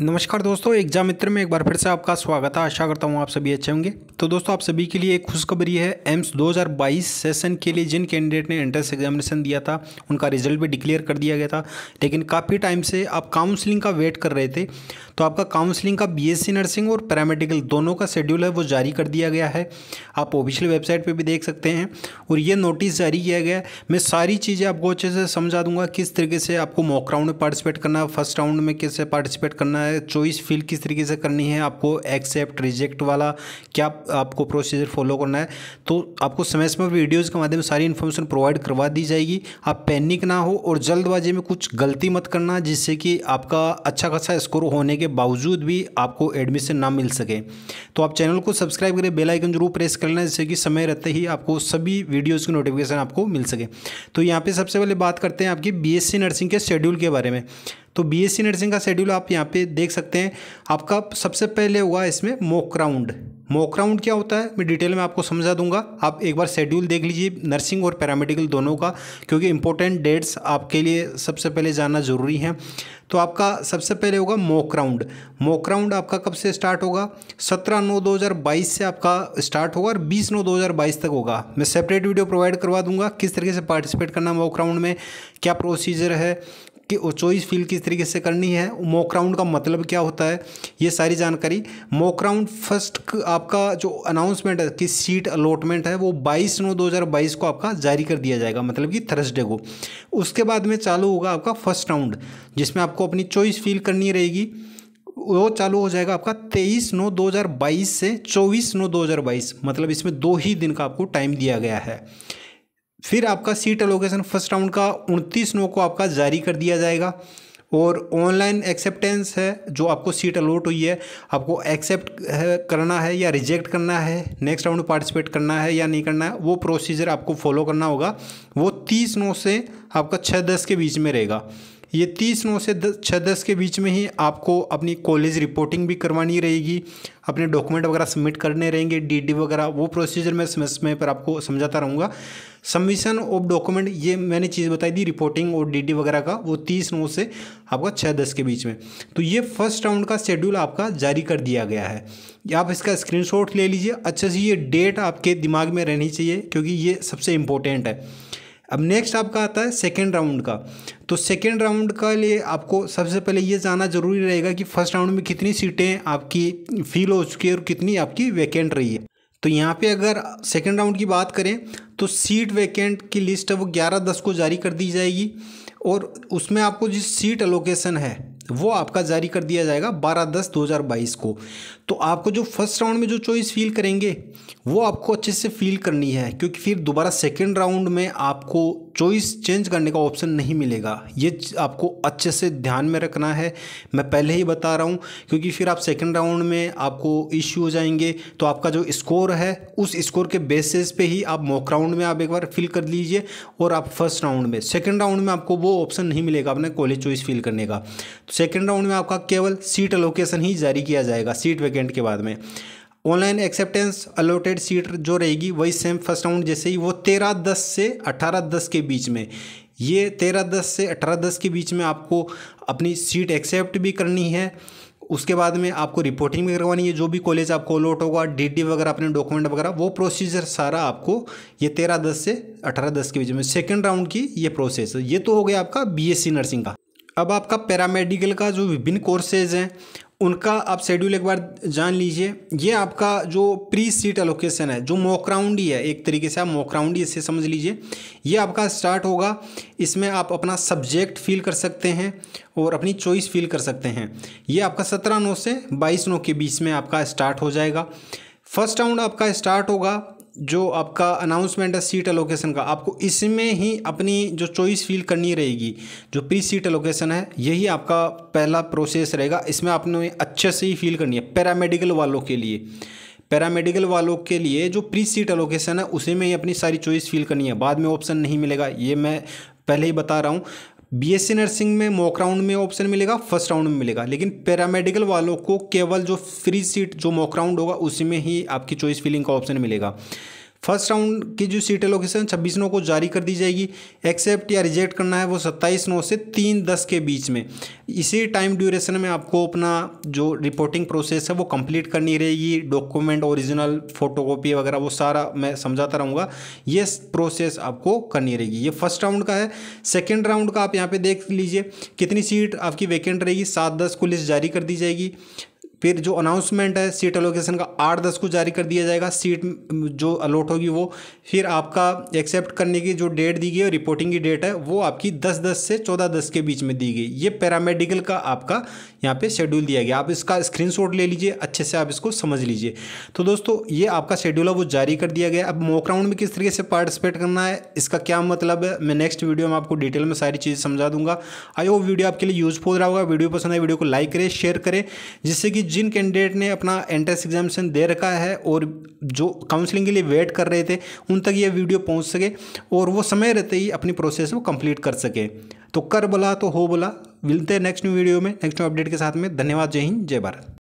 नमस्कार दोस्तों एग्जाम मित्र में एक बार फिर से आपका स्वागत है आशा करता हूँ आप सभी अच्छे होंगे तो दोस्तों आप सभी के लिए एक खुशखबरी है एम्स 2022 सेशन के लिए जिन कैंडिडेट ने एंट्रेंस एग्जामिनेशन दिया था उनका रिजल्ट भी डिक्लेयर कर दिया गया था लेकिन काफ़ी टाइम से आप काउंसलिंग का वेट कर रहे थे तो आपका काउंसलिंग का बी नर्सिंग और पैरामेडिकल दोनों का शेड्यूल है वो जारी कर दिया गया है आप ऑफिशियल वेबसाइट पर भी देख सकते हैं और ये नोटिस जारी किया गया मैं सारी चीज़ें आपको अच्छे से समझा दूंगा किस तरीके से आपको मॉक राउंड में पार्टिसिपेट करना है फर्स्ट राउंड में कैसे पार्टिसिपेट करना है है चॉइस फिल किस तरीके से करनी है आपको एक्सेप्ट रिजेक्ट वाला क्या आपको प्रोसीजर फॉलो करना है तो आपको समय समय वीडियोज़ के माध्यम सारी इन्फॉर्मेशन प्रोवाइड करवा दी जाएगी आप पैनिक ना हो और जल्दबाजी में कुछ गलती मत करना जिससे कि आपका अच्छा खासा स्कोर होने के बावजूद भी आपको एडमिशन ना मिल सके तो आप चैनल को सब्सक्राइब करें बेल आइकन जरूर प्रेस कर लेना जिससे कि समय रहते ही आपको सभी वीडियोज़ की नोटिफिकेशन आपको मिल सके तो यहाँ पे सबसे पहले बात करते हैं आपकी बीएससी नर्सिंग के शेड्यूल के बारे में तो बी एस नर्सिंग का शेड्यूल आप यहाँ पे देख सकते हैं आपका सबसे पहले हुआ इसमें मोक राउंड मोक राउंड क्या होता है मैं डिटेल में आपको समझा दूंगा आप एक बार शेड्यूल देख लीजिए नर्सिंग और पैरामेडिकल दोनों का क्योंकि इंपॉर्टेंट डेट्स आपके लिए सबसे पहले जानना ज़रूरी है तो आपका सबसे पहले होगा मोक राउंड मोक राउंड आपका कब से स्टार्ट होगा सत्रह नौ दो हज़ार बाईस से आपका स्टार्ट होगा और बीस नौ दो हज़ार बाईस तक होगा मैं सेपरेट वीडियो प्रोवाइड करवा दूंगा किस तरीके से पार्टिसिपेट करना मोक राउंड में क्या प्रोसीजर है कि चॉइस फील किस तरीके से करनी है मॉक राउंड का मतलब क्या होता है ये सारी जानकारी मॉक राउंड फर्स्ट आपका जो अनाउंसमेंट है कि सीट अलॉटमेंट है वो 22 नौ 2022 को आपका जारी कर दिया जाएगा मतलब कि थर्सडे को उसके बाद में चालू होगा आपका फर्स्ट राउंड जिसमें आपको अपनी चॉइस फील करनी रहेगी वो चालू हो जाएगा आपका तेईस नौ 2022 से चौबीस नौ 2022 मतलब इसमें दो ही दिन का आपको टाइम दिया गया है फिर आपका सीट एलोकेशन फर्स्ट राउंड का उनतीस नौ को आपका जारी कर दिया जाएगा और ऑनलाइन एक्सेप्टेंस है जो आपको सीट अलॉट हुई है आपको एक्सेप्ट करना है या रिजेक्ट करना है नेक्स्ट राउंड पार्टिसिपेट करना है या नहीं करना है वो प्रोसीजर आपको फॉलो करना होगा वो तीस नौ से आपका छः दस के बीच में रहेगा ये तीस नौ से दस छः दस के बीच में ही आपको अपनी कॉलेज रिपोर्टिंग भी करवानी रहेगी अपने डॉक्यूमेंट वगैरह सबमिट करने रहेंगे डीडी वगैरह वो प्रोसीजर मैं समय समय पर आपको समझाता रहूँगा सबमिशन ऑफ डॉक्यूमेंट ये मैंने चीज़ बताई दी रिपोर्टिंग और डीडी वगैरह का वो तीस नौ से आपका छः दस के बीच में तो ये फर्स्ट राउंड का शेड्यूल आपका जारी कर दिया गया है आप इसका स्क्रीन ले लीजिए अच्छे से ये डेट आपके दिमाग में रहनी चाहिए क्योंकि ये सबसे इम्पोर्टेंट है अब नेक्स्ट आपका आता है सेकेंड राउंड का तो सेकेंड राउंड का लिए आपको सबसे पहले ये जाना जरूरी रहेगा कि फर्स्ट राउंड में कितनी सीटें आपकी फिल हो चुकी है और कितनी आपकी वैकेंट रही है तो यहाँ पे अगर सेकेंड राउंड की बात करें तो सीट वैकेंट की लिस्ट है वो ग्यारह दस को जारी कर दी जाएगी और उसमें आपको जिस सीट अलोकेशन है वो आपका जारी कर दिया जाएगा बारह दस दो हज़ार बाईस को तो आपको जो फर्स्ट राउंड में जो चॉइस फील करेंगे वो आपको अच्छे से फील करनी है क्योंकि फिर दोबारा सेकेंड राउंड में आपको चॉइस चेंज करने का ऑप्शन नहीं मिलेगा ये आपको अच्छे से ध्यान में रखना है मैं पहले ही बता रहा हूँ क्योंकि फिर आप सेकेंड राउंड में आपको इश्यू हो जाएंगे तो आपका जो स्कोर है उस स्कोर के बेसिस पे ही आप मॉक राउंड में आप एक बार फिल कर लीजिए और आप फर्स्ट राउंड में सेकेंड राउंड में आपको वो ऑप्शन नहीं मिलेगा अपने कॉलेज चॉइस फिल करने का तो सेकेंड राउंड में आपका केवल सीट अलोकेशन ही जारी किया जाएगा सीट वैकेंट के बाद में ऑनलाइन एक्सेप्टेंस अलोटेड सीट जो रहेगी वही सेम फर्स्ट राउंड जैसे ही वो तेरह दस से अठारह दस के बीच में ये तेरह दस से अठारह दस के बीच में आपको अपनी सीट एक्सेप्ट भी करनी है उसके बाद में आपको रिपोर्टिंग भी करवानी है जो भी कॉलेज आपको अलॉट होगा डी वगैरह अपने डॉक्यूमेंट वगैरह वो प्रोसीजर सारा आपको ये तेरह दस से अठारह दस के बीच में सेकेंड राउंड की ये प्रोसेस ये तो हो गया आपका बी नर्सिंग का अब आपका पैरामेडिकल का जो विभिन्न कोर्सेज हैं उनका आप शेड्यूल एक बार जान लीजिए ये आपका जो प्री सीट एलोकेशन है जो मॉक राउंड ही है एक तरीके से आप मॉक राउंड ही इसे समझ लीजिए ये आपका स्टार्ट होगा इसमें आप अपना सब्जेक्ट फील कर सकते हैं और अपनी चॉइस फील कर सकते हैं ये आपका सत्रह नौ से बाईस नौ के बीच में आपका स्टार्ट हो जाएगा फर्स्ट राउंड आपका स्टार्ट होगा जो आपका अनाउंसमेंट है सीट एलोकेशन का आपको इसमें ही अपनी जो चॉइस फील करनी रहेगी जो प्री सीट एलोकेशन है यही आपका पहला प्रोसेस रहेगा इसमें आपने अच्छे से ही फील करनी है पैरामेडिकल वालों के लिए पैरामेडिकल वालों के लिए जो प्री सीट एलोकेशन है उसी में ही अपनी सारी चॉइस फील करनी है बाद में ऑप्शन नहीं मिलेगा ये मैं पहले ही बता रहा हूँ बीएससी नर्सिंग में मॉक राउंड में ऑप्शन मिलेगा फर्स्ट राउंड में मिलेगा लेकिन पैरामेडिकल वालों को केवल जो फ्री सीट जो मॉक राउंड होगा उसी में ही आपकी चॉइस फिलिंग का ऑप्शन मिलेगा फर्स्ट राउंड की जो सीट एलोकेशन छब्बीस नौ को जारी कर दी जाएगी एक्सेप्ट या रिजेक्ट करना है वो सत्ताईस नौ से तीन दस के बीच में इसी टाइम ड्यूरेशन में आपको अपना जो रिपोर्टिंग प्रोसेस है वो कंप्लीट करनी रहेगी डॉक्यूमेंट ओरिजिनल फोटोकॉपी वगैरह वो सारा मैं समझाता रहूँगा ये प्रोसेस आपको करनी रहेगी ये फर्स्ट राउंड का है सेकेंड राउंड का आप यहाँ पर देख लीजिए कितनी सीट आपकी वैकेंट रहेगी सात दस को लिस्ट जारी कर दी जाएगी फिर जो अनाउंसमेंट है सीट एलोकेशन का आठ दस को जारी कर दिया जाएगा सीट जो अलॉट होगी वो फिर आपका एक्सेप्ट करने की जो डेट दी गई है रिपोर्टिंग की डेट है वो आपकी दस दस से चौदह दस के बीच में दी गई ये पैरामेडिकल का आपका यहाँ पे शेड्यूल दिया गया आप इसका स्क्रीनशॉट ले लीजिए अच्छे से आप इसको समझ लीजिए तो दोस्तों ये आपका शेड्यूल है वो जारी कर दिया गया अब मॉक राउंड में किस तरीके से पार्टिसिपेट करना है इसका क्या मतलब है मैं नेक्स्ट वीडियो में आपको डिटेल में सारी चीज़ें समझा दूंगा आई वो वीडियो आपके लिए यूजफुल रहा होगा वीडियो पसंद है वीडियो को लाइक करें शेयर करें जिससे कि जिन कैंडिडेट ने अपना एंट्रेंस एग्जामिनेशन दे रखा है और जो काउंसलिंग के लिए वेट कर रहे थे उन तक ये वीडियो पहुंच सके और वो समय रहते ही अपनी प्रोसेस को कंप्लीट कर सके तो कर बोला तो हो बोला मिलते हैं नेक्स्ट न्यू वीडियो में नेक्स्ट न्यू अपडेट के साथ में धन्यवाद जय हिंद जय भारत